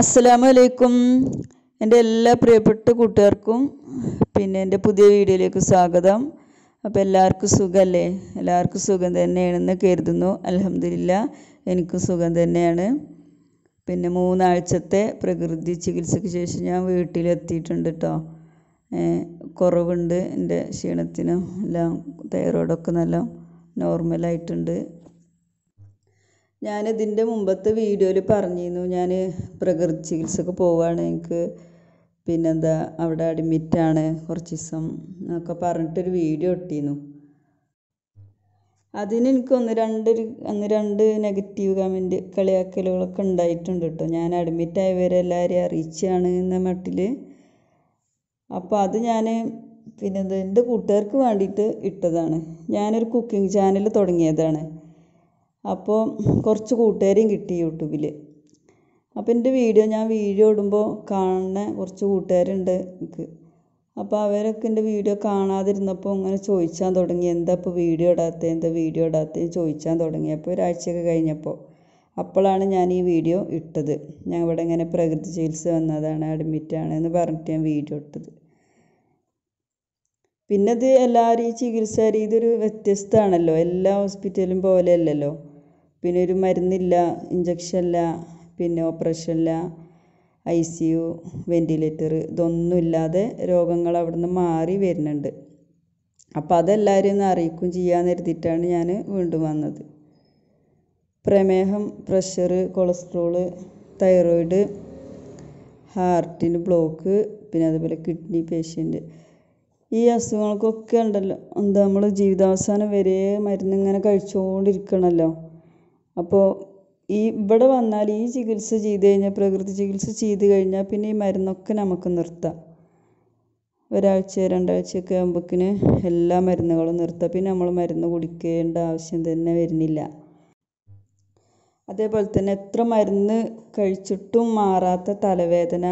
അസ്സലാമു അലൈക്കും എൻ്റെ എല്ലാ പ്രിയപ്പെട്ട കൂട്ടുകാർക്കും പിന്നെ എൻ്റെ പുതിയ വീഡിയോയിലേക്ക് സ്വാഗതം അപ്പോൾ എല്ലാവർക്കും സുഖമല്ലേ എല്ലാവർക്കും സുഖം തന്നെയാണെന്ന് കരുതുന്നു അലഹമില്ല എനിക്കും സുഖം തന്നെയാണ് പിന്നെ മൂന്നാഴ്ചത്തെ പ്രകൃതി ചികിത്സയ്ക്ക് ശേഷം ഞാൻ വീട്ടിലെത്തിയിട്ടുണ്ട് കേട്ടോ കുറവുണ്ട് എൻ്റെ ക്ഷീണത്തിനും എല്ലാം തൈറോയിഡൊക്കെ നല്ല നോർമലായിട്ടുണ്ട് ഞാനിതിൻ്റെ മുമ്പത്തെ വീഡിയോയിൽ പറഞ്ഞിരുന്നു ഞാൻ പ്രകൃതി ചികിത്സക്ക് പോവുകയാണ് എനിക്ക് പിന്നെന്താ അവിടെ അഡ്മിറ്റാണ് കുറച്ച് ദിവസം എന്നൊക്കെ പറഞ്ഞിട്ടൊരു വീഡിയോ ഇട്ടിരുന്നു അതിന് എനിക്ക് ഒന്ന് രണ്ട് ഒന്ന് രണ്ട് നെഗറ്റീവ് കമൻറ്റ് കളിയാക്കലുകളൊക്കെ ഉണ്ടായിട്ടുണ്ട് കേട്ടോ ഞാൻ അഡ്മിറ്റായ ഇവരെല്ലാവരെയും അറിയിച്ചാണ് എന്ന മട്ടിൽ അപ്പോൾ അത് ഞാൻ പിന്നെ എൻ്റെ കൂട്ടുകാർക്ക് വേണ്ടിയിട്ട് ഇട്ടതാണ് ഞാനൊരു കുക്കിംഗ് ചാനൽ തുടങ്ങിയതാണ് അപ്പോൾ കുറച്ച് കൂട്ടുകാരെയും കിട്ടി യൂട്യൂബിൽ അപ്പോൾ എൻ്റെ വീഡിയോ ഞാൻ വീഡിയോ ഇടുമ്പോൾ കാണുന്ന കുറച്ച് കൂട്ടുകാരുണ്ട് എനിക്ക് അപ്പോൾ അവരൊക്കെ എൻ്റെ വീഡിയോ കാണാതിരുന്നപ്പോൾ ഇങ്ങനെ ചോദിച്ചാൽ തുടങ്ങി എന്താ ഇപ്പോൾ വീഡിയോ ഇടാത്ത എന്താ വീഡിയോ ഇടാത്ത ചോദിച്ചാൽ തുടങ്ങി അപ്പോൾ ഒരാഴ്ചയൊക്കെ കഴിഞ്ഞപ്പോൾ അപ്പോഴാണ് ഞാൻ ഈ വീഡിയോ ഇട്ടത് ഞാൻ ഇവിടെ ഇങ്ങനെ പ്രകൃതി ചികിത്സ വന്നതാണ് ആണ് എന്ന് പറഞ്ഞിട്ട് ഞാൻ വീഡിയോ ഇട്ടത് പിന്നെ ഇത് എല്ലാവരും ഈ ചികിത്സാ രീതി ഒരു വ്യത്യസ്തമാണല്ലോ എല്ലാ ഹോസ്പിറ്റലും പോലെയല്ലല്ലോ പിന്നെ ഒരു മരുന്നില്ല ഇഞ്ചക്ഷനില്ല ഇല്ല പിന്നെ ഓപ്പറേഷനില്ല ഐ സി യു വെൻറ്റിലേറ്റർ ഇതൊന്നും ഇല്ലാതെ രോഗങ്ങൾ അവിടെ നിന്ന് മാറി വരുന്നുണ്ട് അപ്പം അതെല്ലാവരെയും ഒന്ന് അറിയിക്കുകയും ചെയ്യാമെന്ന് ഞാൻ വീണ്ടും വന്നത് പ്രമേഹം പ്രഷർ കൊളസ്ട്രോള് തൈറോയിഡ് ഹാർട്ടിന് ബ്ലോക്ക് പിന്നെ അതുപോലെ കിഡ്നി പേഷ്യൻ്റ് ഈ അസുഖങ്ങൾക്കൊക്കെ ഉണ്ടല്ലോ എന്താ നമ്മൾ ജീവിതാവസാനം വരെ മരുന്നിങ്ങനെ കഴിച്ചുകൊണ്ടിരിക്കണമല്ലോ അപ്പോൾ ഈ ഇവിടെ വന്നാൽ ഈ ചികിത്സ ചെയ്ത് കഴിഞ്ഞാൽ പ്രകൃതി ചികിത്സ ചെയ്ത് കഴിഞ്ഞാൽ പിന്നെ ഈ മരുന്നൊക്കെ നമുക്ക് നിർത്താം ഒരാഴ്ച രണ്ടാഴ്ചയൊക്കെ ആകുമ്പോഴേക്കിന് എല്ലാ മരുന്നുകളും നിർത്താം പിന്നെ നമ്മൾ മരുന്ന് കുടിക്കേണ്ട ആവശ്യം തന്നെ വരുന്നില്ല അതേപോലെ തന്നെ എത്ര മരുന്ന് കഴിച്ചിട്ടും മാറാത്ത തലവേദന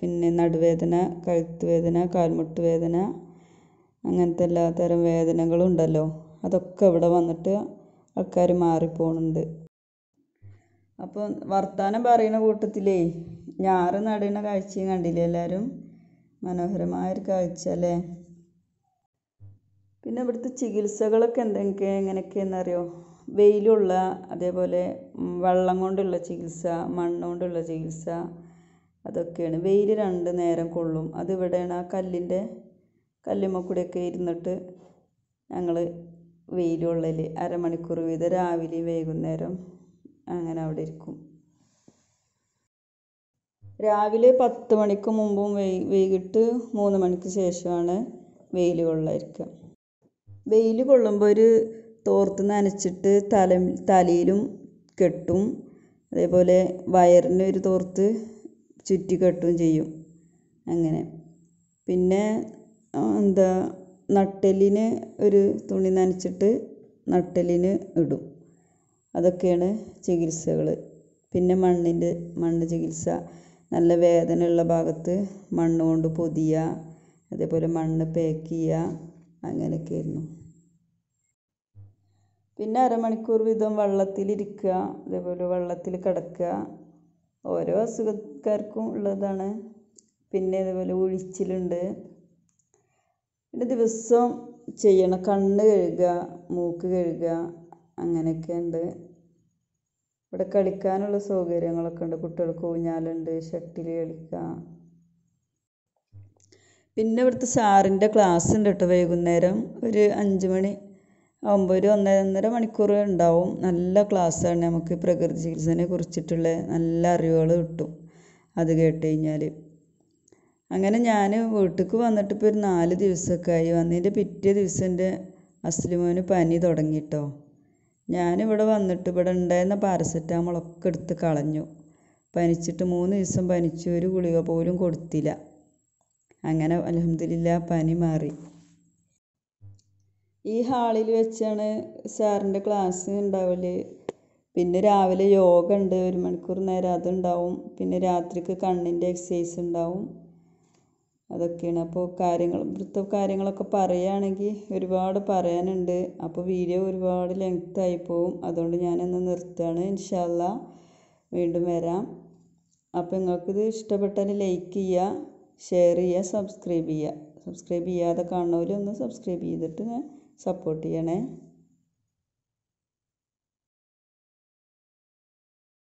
പിന്നെ നടുവേദന കഴുത്ത് വേദന കാൽമുട്ട് വേദന അങ്ങനത്തെ വേദനകളും വേദനകളുണ്ടല്ലോ അതൊക്കെ ഇവിടെ വന്നിട്ട് ആൾക്കാർ മാറിപ്പോണുണ്ട് അപ്പോൾ വർത്തമാനം പറയുന്ന കൂട്ടത്തിലേ ഞാറ് നടുന്ന കാഴ്ചയും കണ്ടില്ലേ എല്ലാവരും മനോഹരമായൊരു കാഴ്ച അല്ലേ പിന്നെ ഇവിടുത്തെ ചികിത്സകളൊക്കെ എന്തൊക്കെ എങ്ങനെയൊക്കെയെന്നറിയോ വെയിലുള്ള അതേപോലെ വെള്ളം കൊണ്ടുള്ള ചികിത്സ മണ്ണുകൊണ്ടുള്ള ചികിത്സ അതൊക്കെയാണ് വെയിൽ രണ്ട് നേരം കൊള്ളും അതിവിടെയാണ് ആ കല്ലിൻ്റെ കല്ലുമ്മക്കൂടെയൊക്കെ ഇരുന്നിട്ട് ഞങ്ങൾ വെയിലുള്ളിൽ അരമണിക്കൂർ വീതം രാവിലെയും വൈകുന്നേരം അങ്ങനെ അവിടെ ഇരിക്കും രാവിലെ പത്ത് മണിക്ക് മുമ്പും വൈ വൈകിട്ട് മൂന്ന് മണിക്ക് ശേഷമാണ് വെയിൽ കൊള്ളായിരിക്കുക വെയിൽ കൊള്ളുമ്പോൾ ഒരു തോർത്ത് നനച്ചിട്ട് തല തലയിലും കെട്ടും അതേപോലെ വയറിന് ഒരു തോർത്ത് ചുറ്റി കെട്ടും ചെയ്യും അങ്ങനെ പിന്നെ എന്താ നട്ടെല്ലിന് ഒരു തുണി നനച്ചിട്ട് നട്ടെല്ലിന് ഇടും അതൊക്കെയാണ് ചികിത്സകൾ പിന്നെ മണ്ണിൻ്റെ മണ്ണ് ചികിത്സ നല്ല വേദനയുള്ള ഭാഗത്ത് മണ്ണ് കൊണ്ട് പൊതിയുക അതേപോലെ മണ്ണ് പാക്ക് ചെയ്യുക അങ്ങനെയൊക്കെയായിരുന്നു പിന്നെ അരമണിക്കൂർ വീതം വെള്ളത്തിലിരിക്കുക അതേപോലെ വെള്ളത്തിൽ കിടക്കുക ഓരോ അസുഖക്കാർക്കും ഉള്ളതാണ് പിന്നെ അതേപോലെ ഉഴിച്ചിലുണ്ട് പിന്നെ ദിവസവും ചെയ്യണം കണ്ണ് കഴുകുക മൂക്ക് കഴുകുക അങ്ങനെയൊക്കെ ഉണ്ട് ഇവിടെ കളിക്കാനുള്ള സൗകര്യങ്ങളൊക്കെ ഉണ്ട് കുട്ടികൾക്ക് ഊഞ്ഞാലുണ്ട് ഷട്ടിൽ കളിക്കുക പിന്നെ ഇവിടുത്തെ സാറിൻ്റെ ക്ലാസ് ഉണ്ട് കേട്ടോ വൈകുന്നേരം ഒരു അഞ്ച് മണി ആകുമ്പോൾ ഒരു ഒന്നര മണിക്കൂർ ഉണ്ടാവും നല്ല ക്ലാസ്സാണ് നമുക്ക് പ്രകൃതി ചികിത്സനെ കുറിച്ചിട്ടുള്ള നല്ല അറിവുകൾ കിട്ടും അത് കേട്ട് കഴിഞ്ഞാൽ അങ്ങനെ ഞാൻ വീട്ടിലേക്ക് വന്നിട്ട് ഇപ്പോൾ ഒരു നാല് ദിവസമൊക്കെ ആയി വന്നതിൻ്റെ പിറ്റേ ദിവസം എൻ്റെ അസ്ലിമോന് പനി തുടങ്ങി കേട്ടോ ഞാനിവിടെ വന്നിട്ട് ഇവിടെ ഉണ്ടായിരുന്ന പാരസെറ്റാമോളൊക്കെ എടുത്ത് കളഞ്ഞു പനിച്ചിട്ട് മൂന്ന് ദിവസം പനിച്ചു ഒരു ഗുളിക പോലും കൊടുത്തില്ല അങ്ങനെ അലഹമില്ല പനി മാറി ഈ ഹാളിൽ വെച്ചാണ് സാറിൻ്റെ ക്ലാസ് ഉണ്ടാവല് പിന്നെ രാവിലെ യോഗ ഉണ്ട് ഒരു മണിക്കൂർ നേരം അതുണ്ടാവും പിന്നെ രാത്രിക്ക് കണ്ണിൻ്റെ എക്സസൈസ് ഉണ്ടാവും അതൊക്കെയാണ് അപ്പോൾ കാര്യങ്ങൾ വൃത്ത കാര്യങ്ങളൊക്കെ പറയുകയാണെങ്കിൽ ഒരുപാട് പറയാനുണ്ട് അപ്പോൾ വീഡിയോ ഒരുപാട് ലെങ്ത്തായി പോവും അതുകൊണ്ട് ഞാനിന്ന് നിർത്തുകയാണ് ഇൻഷാ വീണ്ടും വരാം അപ്പോൾ നിങ്ങൾക്കിത് ഇഷ്ടപ്പെട്ടാൽ ലൈക്ക് ചെയ്യുക ഷെയർ ചെയ്യുക സബ്സ്ക്രൈബ് ചെയ്യുക സബ്സ്ക്രൈബ് ചെയ്യാതെ കാണുന്നവരൊന്ന് സബ്സ്ക്രൈബ് ചെയ്തിട്ട് സപ്പോർട്ട് ചെയ്യണേ